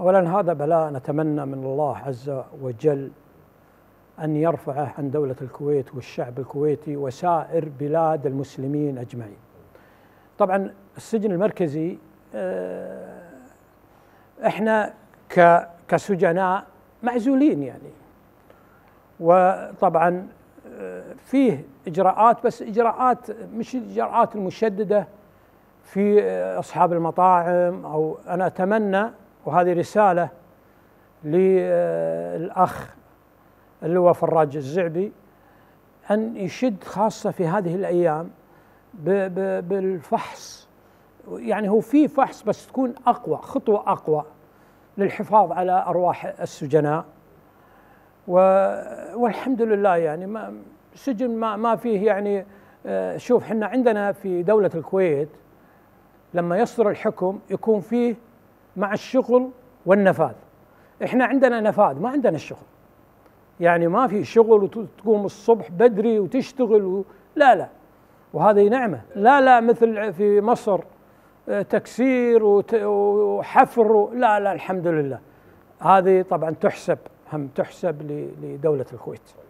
أولا هذا بلاء نتمنى من الله عز وجل أن يرفعه عن دولة الكويت والشعب الكويتي وسائر بلاد المسلمين أجمعين طبعا السجن المركزي آه، احنا كسجناء معزولين يعني وطبعا آه، فيه اجراءات بس اجراءات مش الاجراءات المشدده في آه، اصحاب المطاعم او انا اتمنى وهذه رسالة للأخ اللي هو فراج الزعبي أن يشد خاصة في هذه الأيام بالفحص يعني هو في فحص بس تكون أقوى خطوة أقوى للحفاظ على أرواح السجناء والحمد لله يعني ما سجن ما ما فيه يعني آه، شوف احنا عندنا في دولة الكويت لما يصدر الحكم يكون فيه مع الشغل والنفاذ احنا عندنا نفاذ ما عندنا الشغل يعني ما في شغل وتقوم الصبح بدري وتشتغل و... لا لا وهذه نعمة لا لا مثل في مصر آه، تكسير وت... وحفر و... لا لا الحمد لله هذه طبعا تحسب هم تحسب لدولة الكويت